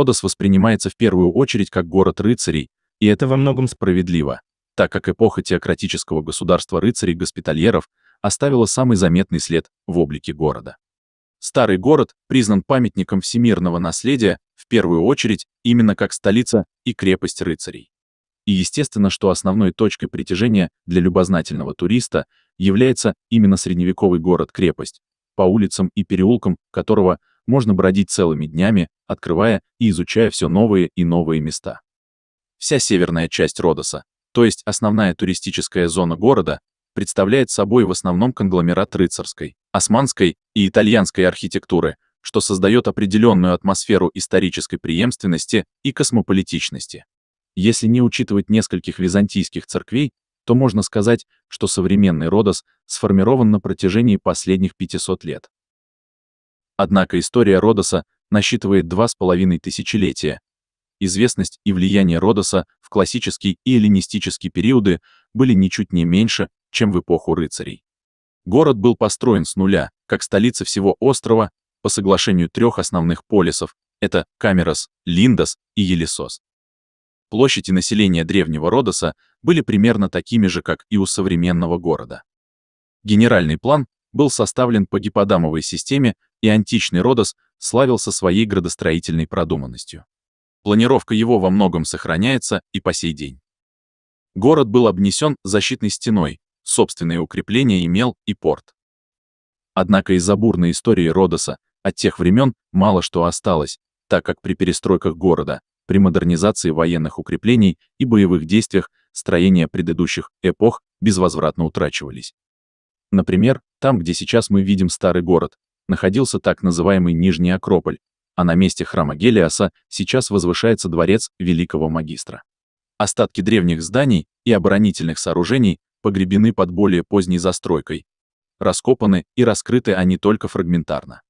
Родос воспринимается в первую очередь как город рыцарей, и это во многом справедливо, так как эпоха теократического государства рыцарей-госпитальеров оставила самый заметный след в облике города. Старый город признан памятником всемирного наследия, в первую очередь, именно как столица и крепость рыцарей. И естественно, что основной точкой притяжения для любознательного туриста является именно средневековый город-крепость, по улицам и переулкам которого можно бродить целыми днями, открывая и изучая все новые и новые места. Вся северная часть Родоса, то есть основная туристическая зона города, представляет собой в основном конгломерат рыцарской, османской и итальянской архитектуры, что создает определенную атмосферу исторической преемственности и космополитичности. Если не учитывать нескольких византийских церквей, то можно сказать, что современный Родос сформирован на протяжении последних 500 лет. Однако история Родоса насчитывает два с половиной тысячелетия. Известность и влияние Родоса в классический и эллинистический периоды были ничуть не меньше, чем в эпоху рыцарей. Город был построен с нуля, как столица всего острова, по соглашению трех основных полисов – это Камерос, Линдос и Елисос. Площади населения древнего Родоса были примерно такими же, как и у современного города. Генеральный план был составлен по гиподамовой системе и античный Родос славился своей градостроительной продуманностью. Планировка его во многом сохраняется и по сей день. Город был обнесен защитной стеной, собственные укрепления имел и порт. Однако из-за бурной истории Родоса от тех времен мало что осталось, так как при перестройках города, при модернизации военных укреплений и боевых действиях строения предыдущих эпох безвозвратно утрачивались. Например, там, где сейчас мы видим старый город, находился так называемый Нижний Акрополь, а на месте храма Гелиаса сейчас возвышается дворец Великого Магистра. Остатки древних зданий и оборонительных сооружений погребены под более поздней застройкой. Раскопаны и раскрыты они только фрагментарно.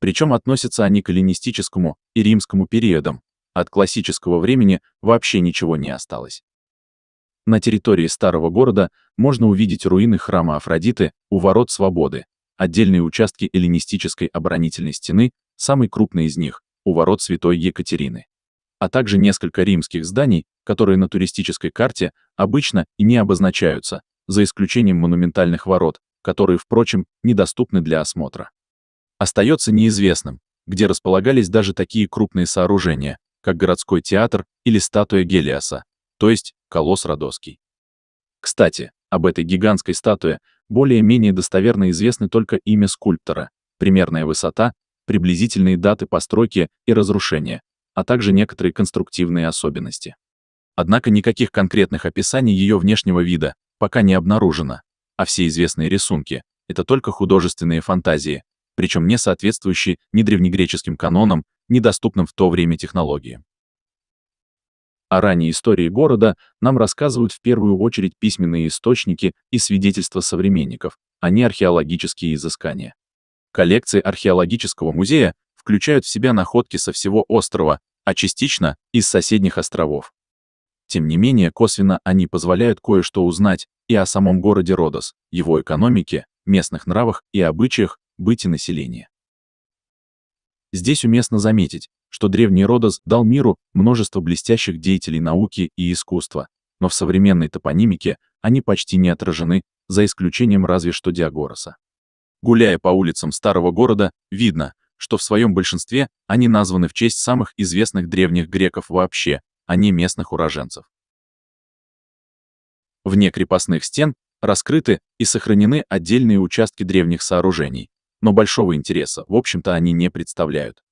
Причем относятся они к эллинистическому и римскому периодам, от классического времени вообще ничего не осталось. На территории старого города можно увидеть руины храма Афродиты у ворот Свободы, Отдельные участки эллинистической оборонительной стены, самый крупный из них, у ворот Святой Екатерины. А также несколько римских зданий, которые на туристической карте обычно и не обозначаются, за исключением монументальных ворот, которые, впрочем, недоступны для осмотра. Остается неизвестным, где располагались даже такие крупные сооружения, как городской театр или статуя Гелиаса, то есть колосс Родоский. Кстати, об этой гигантской статуе более-менее достоверно известны только имя скульптора, примерная высота, приблизительные даты постройки и разрушения, а также некоторые конструктивные особенности. Однако никаких конкретных описаний ее внешнего вида пока не обнаружено, а все известные рисунки – это только художественные фантазии, причем не соответствующие ни древнегреческим канонам, недоступным в то время технологиям. О ранней истории города нам рассказывают в первую очередь письменные источники и свидетельства современников, а не археологические изыскания. Коллекции археологического музея включают в себя находки со всего острова, а частично из соседних островов. Тем не менее, косвенно они позволяют кое-что узнать и о самом городе Родос, его экономике, местных нравах и обычаях, быте населения. Здесь уместно заметить, что древний Родос дал миру множество блестящих деятелей науки и искусства, но в современной топонимике они почти не отражены, за исключением разве что Диагороса. Гуляя по улицам старого города, видно, что в своем большинстве они названы в честь самых известных древних греков вообще, а не местных уроженцев. Вне крепостных стен раскрыты и сохранены отдельные участки древних сооружений, но большого интереса, в общем-то, они не представляют.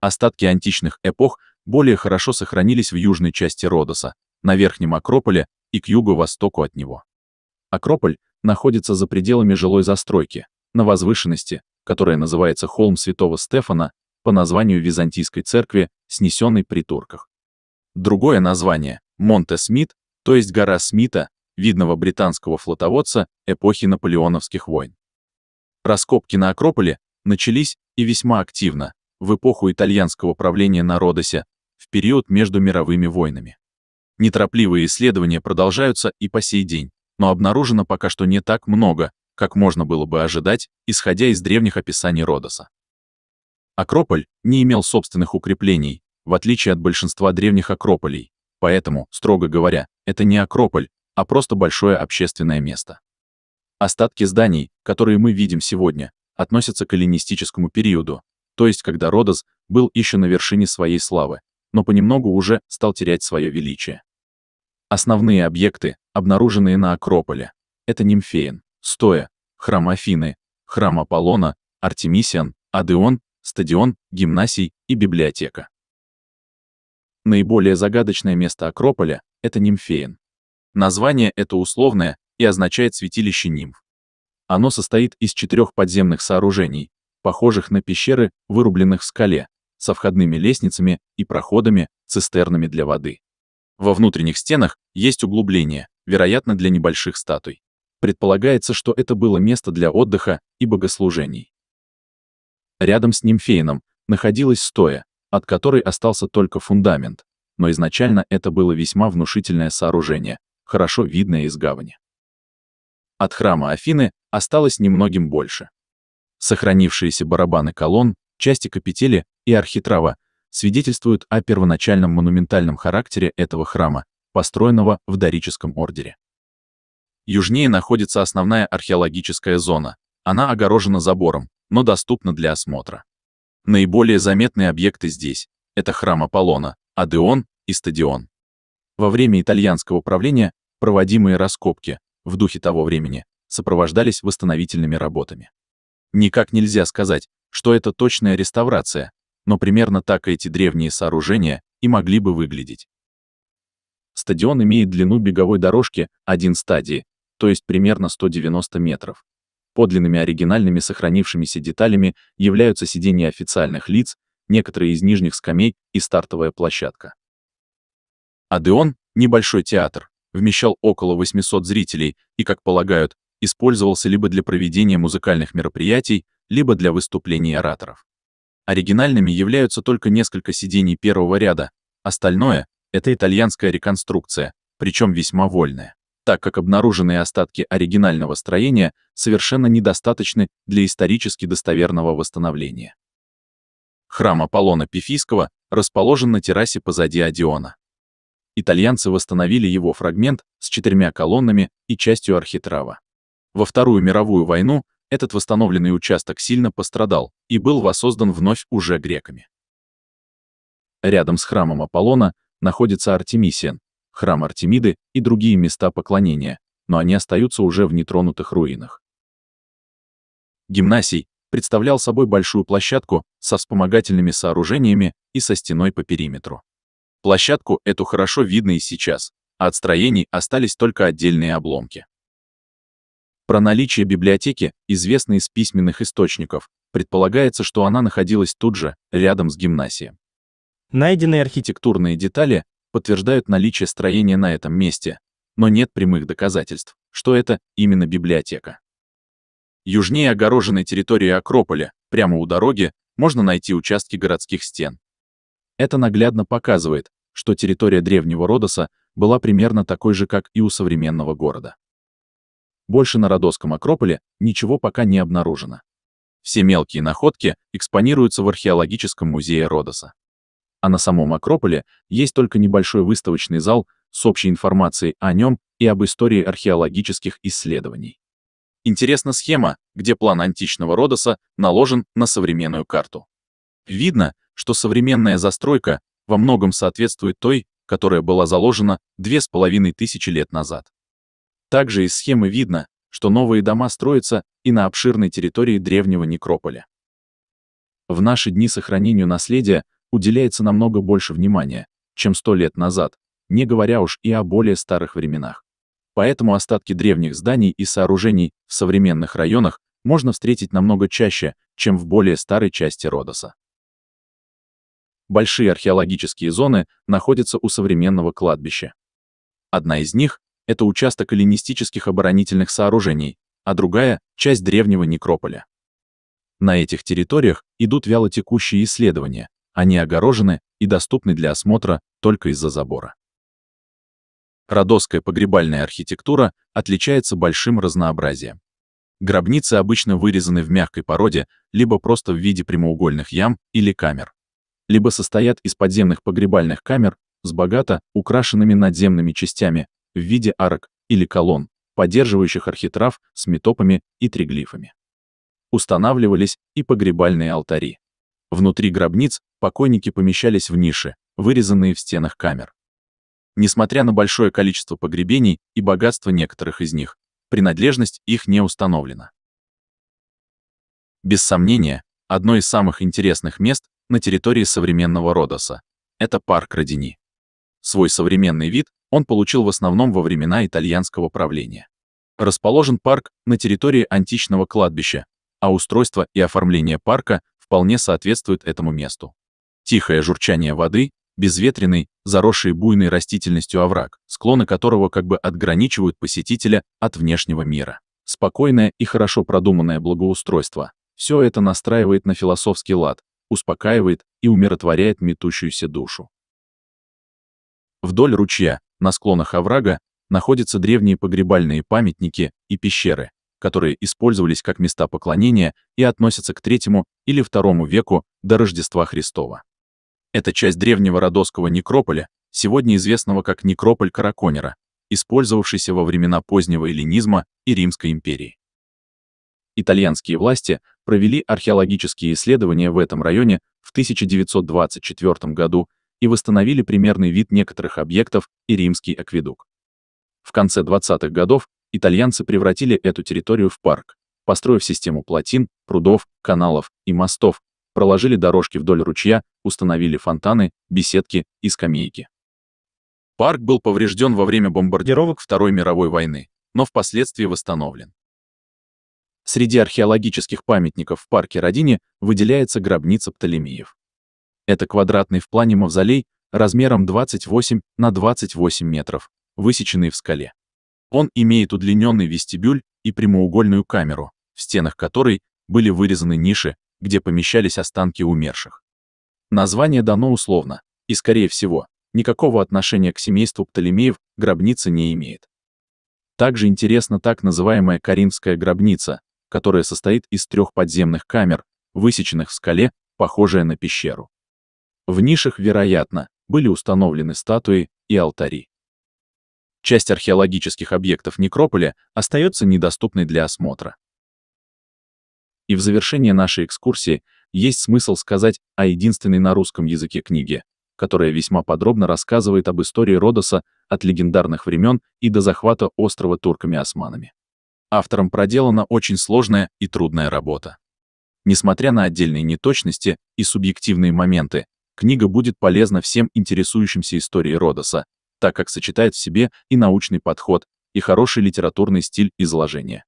Остатки античных эпох более хорошо сохранились в южной части Родоса, на Верхнем Акрополе и к юго-востоку от него. Акрополь находится за пределами жилой застройки, на возвышенности, которая называется холм святого Стефана по названию византийской церкви, снесенной при турках. Другое название – Монте-Смит, то есть гора Смита, видного британского флотоводца эпохи наполеоновских войн. Раскопки на Акрополе начались и весьма активно, в эпоху итальянского правления на Родосе, в период между мировыми войнами. Неторопливые исследования продолжаются и по сей день, но обнаружено пока что не так много, как можно было бы ожидать, исходя из древних описаний Родоса. Акрополь не имел собственных укреплений, в отличие от большинства древних акрополей, поэтому, строго говоря, это не акрополь, а просто большое общественное место. Остатки зданий, которые мы видим сегодня, относятся к эллинистическому периоду, то есть когда Родос был еще на вершине своей славы, но понемногу уже стал терять свое величие. Основные объекты, обнаруженные на Акрополе, это Нимфеин, Стоя, храм Афины, храм Аполлона, Артемисиан, Адеон, стадион, гимнасий и библиотека. Наиболее загадочное место Акрополя – это Нимфеин. Название это условное и означает святилище нимф. Оно состоит из четырех подземных сооружений, похожих на пещеры, вырубленных в скале, со входными лестницами и проходами, цистернами для воды. Во внутренних стенах есть углубления, вероятно, для небольших статуй. Предполагается, что это было место для отдыха и богослужений. Рядом с Нимфеином находилась стоя, от которой остался только фундамент, но изначально это было весьма внушительное сооружение, хорошо видное из гавани. От храма Афины осталось немногим больше. Сохранившиеся барабаны колонн, части капители и архитрава свидетельствуют о первоначальном монументальном характере этого храма, построенного в дорическом ордере. Южнее находится основная археологическая зона. Она огорожена забором, но доступна для осмотра. Наиболее заметные объекты здесь – это храм Аполлона, Адеон и стадион. Во время итальянского правления проводимые раскопки в духе того времени сопровождались восстановительными работами. Никак нельзя сказать, что это точная реставрация, но примерно так эти древние сооружения и могли бы выглядеть. Стадион имеет длину беговой дорожки 1 стадии, то есть примерно 190 метров. Подлинными оригинальными сохранившимися деталями являются сидения официальных лиц, некоторые из нижних скамей и стартовая площадка. Адеон, небольшой театр, вмещал около 800 зрителей и, как полагают, использовался либо для проведения музыкальных мероприятий, либо для выступлений ораторов. Оригинальными являются только несколько сидений первого ряда, остальное — это итальянская реконструкция, причем весьма вольная, так как обнаруженные остатки оригинального строения совершенно недостаточны для исторически достоверного восстановления. Храм Аполлона Пифийского расположен на террасе позади Одиона. Итальянцы восстановили его фрагмент с четырьмя колоннами и частью архитрава. Во Вторую мировую войну этот восстановленный участок сильно пострадал и был воссоздан вновь уже греками. Рядом с храмом Аполлона находится Артемисиен, храм Артемиды и другие места поклонения, но они остаются уже в нетронутых руинах. Гимнасий представлял собой большую площадку со вспомогательными сооружениями и со стеной по периметру. Площадку эту хорошо видно и сейчас, а от строений остались только отдельные обломки. Про наличие библиотеки известно из письменных источников. Предполагается, что она находилась тут же, рядом с гимнасией. Найденные архитектурные детали подтверждают наличие строения на этом месте, но нет прямых доказательств, что это именно библиотека. Южнее огороженной территории Акрополя, прямо у дороги, можно найти участки городских стен. Это наглядно показывает, что территория древнего Родоса была примерно такой же, как и у современного города больше на Родосском Акрополе ничего пока не обнаружено. Все мелкие находки экспонируются в археологическом музее Родоса. А на самом Акрополе есть только небольшой выставочный зал с общей информацией о нем и об истории археологических исследований. Интересна схема, где план античного Родоса наложен на современную карту. Видно, что современная застройка во многом соответствует той, которая была заложена 2500 лет назад. Также из схемы видно, что новые дома строятся и на обширной территории древнего некрополя. В наши дни сохранению наследия уделяется намного больше внимания, чем сто лет назад, не говоря уж и о более старых временах. Поэтому остатки древних зданий и сооружений в современных районах можно встретить намного чаще, чем в более старой части Родоса. Большие археологические зоны находятся у современного кладбища. Одна из них это участок эллинистических оборонительных сооружений, а другая – часть древнего некрополя. На этих территориях идут вялотекущие исследования, они огорожены и доступны для осмотра только из-за забора. Родосская погребальная архитектура отличается большим разнообразием. Гробницы обычно вырезаны в мягкой породе, либо просто в виде прямоугольных ям или камер. Либо состоят из подземных погребальных камер с богато украшенными надземными частями, в виде арок или колонн, поддерживающих архитрав с метопами и триглифами. Устанавливались и погребальные алтари. Внутри гробниц покойники помещались в ниши, вырезанные в стенах камер. Несмотря на большое количество погребений и богатство некоторых из них, принадлежность их не установлена. Без сомнения, одно из самых интересных мест на территории современного Родоса – это парк Родини. Свой современный вид он получил в основном во времена итальянского правления. Расположен парк на территории античного кладбища, а устройство и оформление парка вполне соответствуют этому месту. Тихое журчание воды, безветренный, заросший буйной растительностью овраг, склоны которого как бы отграничивают посетителя от внешнего мира. Спокойное и хорошо продуманное благоустройство. Все это настраивает на философский лад, успокаивает и умиротворяет метущуюся душу. Вдоль ручья, на склонах оврага, находятся древние погребальные памятники и пещеры, которые использовались как места поклонения и относятся к третьему или второму веку до Рождества Христова. Эта часть древнего родосского некрополя, сегодня известного как некрополь Караконера, использовавшийся во времена позднего эллинизма и Римской империи. Итальянские власти провели археологические исследования в этом районе в 1924 году и восстановили примерный вид некоторых объектов и римский акведук. В конце 20-х годов итальянцы превратили эту территорию в парк, построив систему плотин, прудов, каналов и мостов, проложили дорожки вдоль ручья, установили фонтаны, беседки и скамейки. Парк был поврежден во время бомбардировок Второй мировой войны, но впоследствии восстановлен. Среди археологических памятников в парке Родине выделяется гробница Птолемеев. Это квадратный в плане мавзолей размером 28 на 28 метров, высеченный в скале. Он имеет удлиненный вестибюль и прямоугольную камеру, в стенах которой были вырезаны ниши, где помещались останки умерших. Название дано условно, и, скорее всего, никакого отношения к семейству Птолемеев гробница не имеет. Также интересна так называемая Каримская гробница, которая состоит из трех подземных камер, высеченных в скале, похожая на пещеру. В нишах, вероятно, были установлены статуи и алтари. Часть археологических объектов некрополя остается недоступной для осмотра. И в завершение нашей экскурсии есть смысл сказать о единственной на русском языке книге, которая весьма подробно рассказывает об истории Родоса от легендарных времен и до захвата острова турками-османами. Автором проделана очень сложная и трудная работа. Несмотря на отдельные неточности и субъективные моменты, Книга будет полезна всем интересующимся историей Родоса, так как сочетает в себе и научный подход, и хороший литературный стиль изложения.